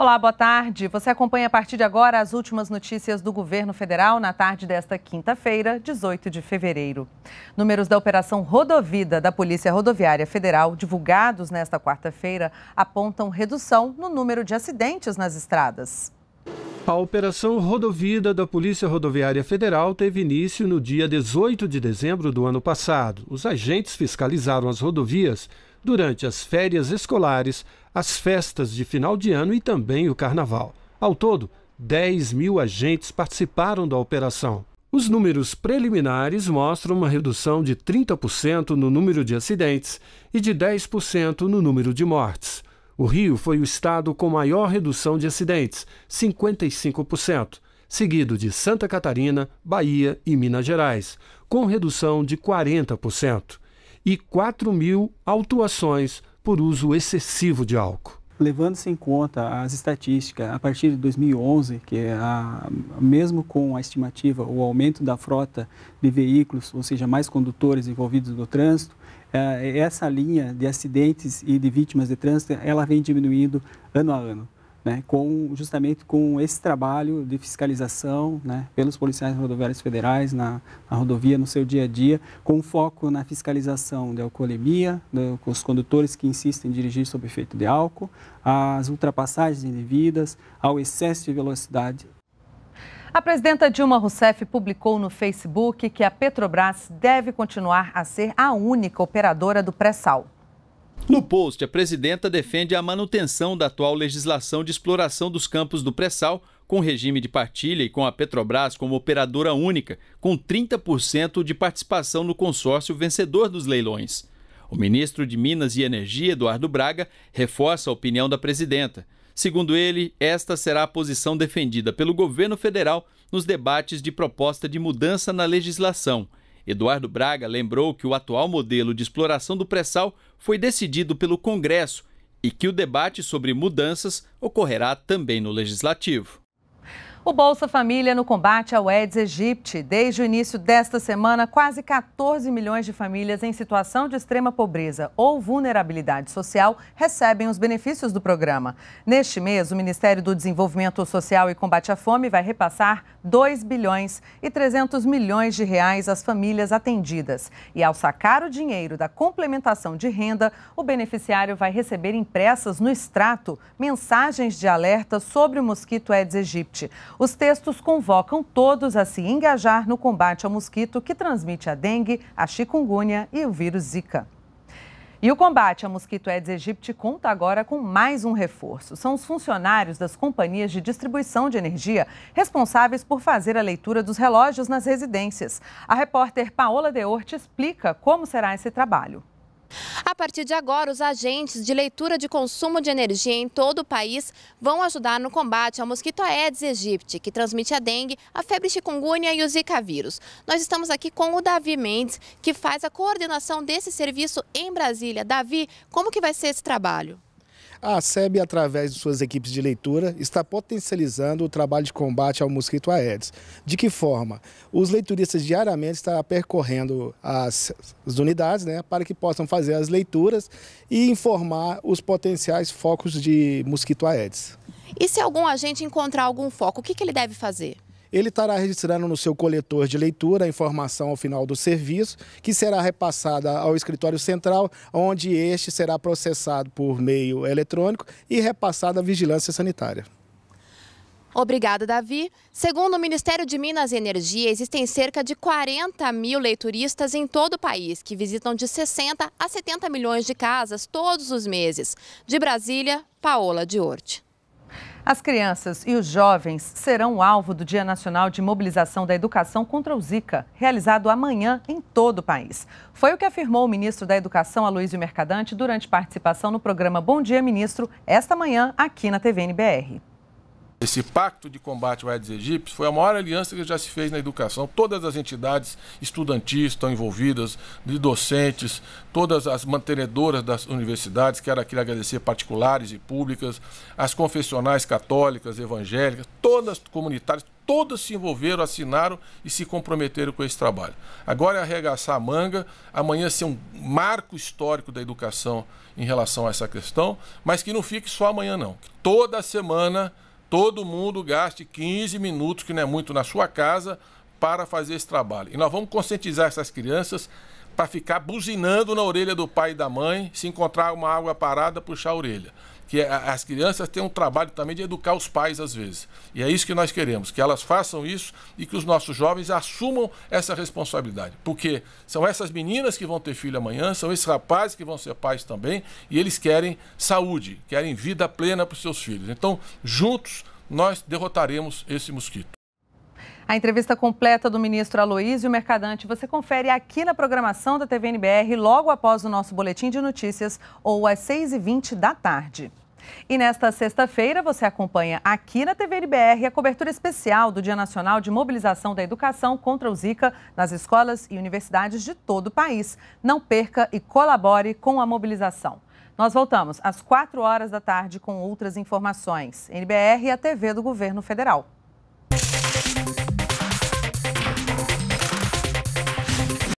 Olá, boa tarde. Você acompanha a partir de agora as últimas notícias do governo federal na tarde desta quinta-feira, 18 de fevereiro. Números da Operação Rodovida da Polícia Rodoviária Federal, divulgados nesta quarta-feira, apontam redução no número de acidentes nas estradas. A Operação Rodovida da Polícia Rodoviária Federal teve início no dia 18 de dezembro do ano passado. Os agentes fiscalizaram as rodovias durante as férias escolares, as festas de final de ano e também o carnaval. Ao todo, 10 mil agentes participaram da operação. Os números preliminares mostram uma redução de 30% no número de acidentes e de 10% no número de mortes. O Rio foi o estado com maior redução de acidentes, 55%, seguido de Santa Catarina, Bahia e Minas Gerais, com redução de 40% e 4 mil autuações por uso excessivo de álcool. Levando-se em conta as estatísticas, a partir de 2011, que é a, mesmo com a estimativa, o aumento da frota de veículos, ou seja, mais condutores envolvidos no trânsito, eh, essa linha de acidentes e de vítimas de trânsito, ela vem diminuindo ano a ano né, com, justamente com esse trabalho de fiscalização né, pelos policiais rodoviários federais na, na, rodovia, no seu dia a dia, com foco na fiscalização da alcoolemia, do, com os condutores que insistem em dirigir sob efeito de álcool, às ultrapassagens indevidas, ao excesso de velocidade. A presidenta Dilma Rousseff publicou no Facebook que a Petrobras deve continuar a ser a única operadora do pré-sal. No post, a presidenta defende a manutenção da atual legislação de exploração dos campos do pré-sal, com regime de partilha e com a Petrobras como operadora única, com 30% de participação no consórcio vencedor dos leilões. O ministro de Minas e Energia, Eduardo Braga, reforça a opinião da presidenta. Segundo ele, esta será a posição defendida pelo governo federal nos debates de proposta de mudança na legislação. Eduardo Braga lembrou que o atual modelo de exploração do pré-sal foi decidido pelo Congresso e que o debate sobre mudanças ocorrerá também no Legislativo. O Bolsa Família no combate ao Aedes aegypti. Desde o início desta semana, quase 14 milhões de famílias em situação de extrema pobreza ou vulnerabilidade social recebem os benefícios do programa. Neste mês, o Ministério do Desenvolvimento Social e Combate à Fome vai repassar 2 bilhões e 300 milhões de reais às famílias atendidas. E ao sacar o dinheiro da complementação de renda, o beneficiário vai receber impressas no extrato mensagens de alerta sobre o mosquito Aedes aegypti. Os textos convocam todos a se engajar no combate ao mosquito que transmite a dengue, a chikungunya e o vírus Zika. E o combate ao mosquito Aedes aegypti conta agora com mais um reforço. São os funcionários das companhias de distribuição de energia responsáveis por fazer a leitura dos relógios nas residências. A repórter Paola Deorte explica como será esse trabalho. A partir de agora, os agentes de leitura de consumo de energia em todo o país vão ajudar no combate ao mosquito Aedes aegypti, que transmite a dengue, a febre chikungunya e o zika vírus. Nós estamos aqui com o Davi Mendes, que faz a coordenação desse serviço em Brasília. Davi, como que vai ser esse trabalho? A Seb através de suas equipes de leitura, está potencializando o trabalho de combate ao mosquito Aedes. De que forma? Os leituristas diariamente estão percorrendo as, as unidades né, para que possam fazer as leituras e informar os potenciais focos de mosquito Aedes. E se algum agente encontrar algum foco, o que, que ele deve fazer? ele estará registrando no seu coletor de leitura a informação ao final do serviço, que será repassada ao escritório central, onde este será processado por meio eletrônico e repassado à vigilância sanitária. Obrigada, Davi. Segundo o Ministério de Minas e Energia, existem cerca de 40 mil leituristas em todo o país, que visitam de 60 a 70 milhões de casas todos os meses. De Brasília, Paola Diorte. As crianças e os jovens serão alvo do Dia Nacional de Mobilização da Educação contra o Zika, realizado amanhã em todo o país. Foi o que afirmou o ministro da Educação, Aloysio Mercadante, durante participação no programa Bom Dia Ministro, esta manhã, aqui na TVNBR. Esse pacto de combate ao Aedes aegypti foi a maior aliança que já se fez na educação. Todas as entidades estudantis estão envolvidas, de docentes, todas as mantenedoras das universidades, quero aqui agradecer particulares e públicas, as confessionais católicas, evangélicas, todas comunitárias, todas se envolveram, assinaram e se comprometeram com esse trabalho. Agora é arregaçar a manga, amanhã ser um marco histórico da educação em relação a essa questão, mas que não fique só amanhã não. Toda semana todo mundo gaste 15 minutos, que não é muito, na sua casa, para fazer esse trabalho. E nós vamos conscientizar essas crianças para ficar buzinando na orelha do pai e da mãe, se encontrar uma água parada, puxar a orelha que as crianças têm um trabalho também de educar os pais às vezes. E é isso que nós queremos, que elas façam isso e que os nossos jovens assumam essa responsabilidade. Porque são essas meninas que vão ter filho amanhã, são esses rapazes que vão ser pais também, e eles querem saúde, querem vida plena para os seus filhos. Então, juntos, nós derrotaremos esse mosquito. A entrevista completa do ministro Aloísio Mercadante você confere aqui na programação da TVNBR logo após o nosso boletim de notícias ou às 6h20 da tarde. E nesta sexta-feira você acompanha aqui na TVNBR a cobertura especial do Dia Nacional de Mobilização da Educação contra o Zika nas escolas e universidades de todo o país. Não perca e colabore com a mobilização. Nós voltamos às 4 horas da tarde com outras informações. NBR e a TV do Governo Federal.